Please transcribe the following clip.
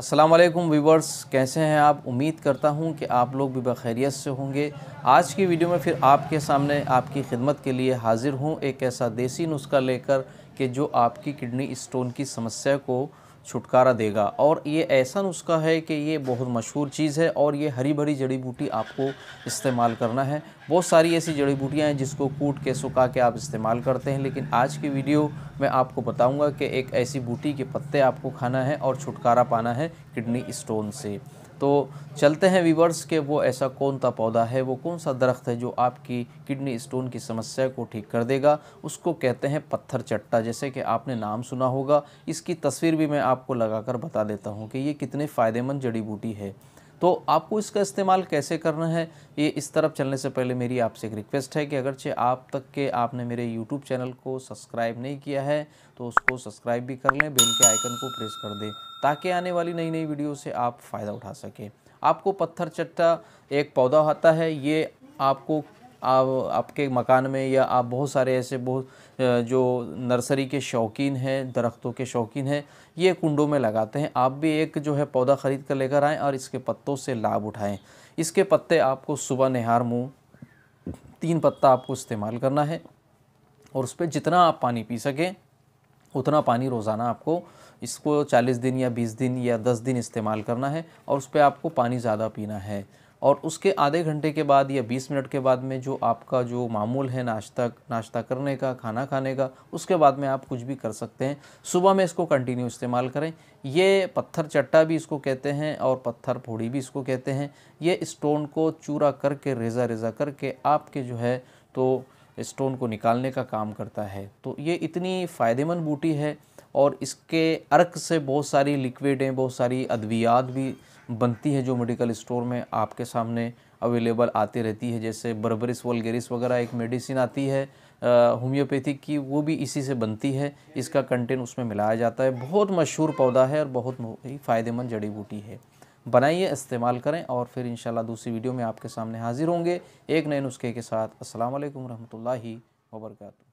अस्सलाम वालेकुम व्यूवर्स कैसे हैं आप उम्मीद करता हूं कि आप लोग भी बखैरियत से होंगे आज की वीडियो में फिर आपके सामने आपकी खिदमत के लिए हाज़िर हूं एक ऐसा देसी नुस्खा लेकर कि जो आपकी किडनी स्टोन की समस्या को छुटकारा देगा और ये ऐसा नुस्खा है कि ये बहुत मशहूर चीज़ है और ये हरी भरी जड़ी बूटी आपको इस्तेमाल करना है बहुत सारी ऐसी जड़ी बूटियाँ हैं जिसको कूट के सुखा के आप इस्तेमाल करते हैं लेकिन आज की वीडियो में आपको बताऊँगा कि एक ऐसी बूटी के पत्ते आपको खाना है और छुटकारा पाना है किडनी स्टोन से तो चलते हैं वीवर्स के वो ऐसा कौन सा पौधा है वो कौन सा दरख्त है जो आपकी किडनी स्टोन की समस्या को ठीक कर देगा उसको कहते हैं पत्थर चट्टा जैसे कि आपने नाम सुना होगा इसकी तस्वीर भी मैं आपको लगाकर बता देता हूँ कि ये कितने फ़ायदेमंद जड़ी बूटी है तो आपको इसका इस्तेमाल कैसे करना है ये इस तरफ चलने से पहले मेरी आपसे एक रिक्वेस्ट है कि अगरचे आप तक के आपने मेरे यूट्यूब चैनल को सब्सक्राइब नहीं किया है तो उसको सब्सक्राइब भी कर लें बेल के आइकन को प्रेस कर दें ताकि आने वाली नई नई वीडियो से आप फ़ायदा उठा सकें आपको पत्थर चट्टा एक पौधा होता है ये आपको आप आपके मकान में या आप बहुत सारे ऐसे बहुत जो नर्सरी के शौकीन हैं दरख्तों के शौकीन हैं ये कुंडों में लगाते हैं आप भी एक जो है पौधा ख़रीद कर लेकर आएँ और इसके पत्तों से लाभ उठाएँ इसके पत्ते आपको सुबह नहार मुँह तीन पत्ता आपको इस्तेमाल करना है और उस पर जितना आप पानी पी सकें उतना पानी रोज़ाना आपको इसको 40 दिन या 20 दिन या 10 दिन इस्तेमाल करना है और उस पर आपको पानी ज़्यादा पीना है और उसके आधे घंटे के बाद या 20 मिनट के बाद में जो आपका जो मामूल है नाश्ता नाश्ता करने का खाना खाने का उसके बाद में आप कुछ भी कर सकते हैं सुबह में इसको कंटिन्यू इस्तेमाल करें ये पत्थर चट्टा भी इसको कहते हैं और पत्थर फोड़ी भी इसको कहते हैं ये स्टोन को चूरा करके रेज़ा रेज़ा करके आपके जो है तो स्टोन को निकालने का काम करता है तो ये इतनी फ़ायदेमंद बूटी है और इसके अर्क से बहुत सारी लिक्विडें बहुत सारी अद्वियात भी बनती है जो मेडिकल स्टोर में आपके सामने अवेलेबल आती रहती है जैसे बर्बरिस वलगेरिस वगैरह एक मेडिसिन आती है होम्योपैथिक की वो भी इसी से बनती है इसका कंटेंट उसमें मिलाया जाता है बहुत मशहूर पौधा है और बहुत ही फ़ायदेमंद जड़ी बूटी है बनाइए इस्तेमाल करें और फिर इन दूसरी वीडियो में आपके सामने हाजिर होंगे एक नए नुस्खे के साथ असल वरहमल वर्का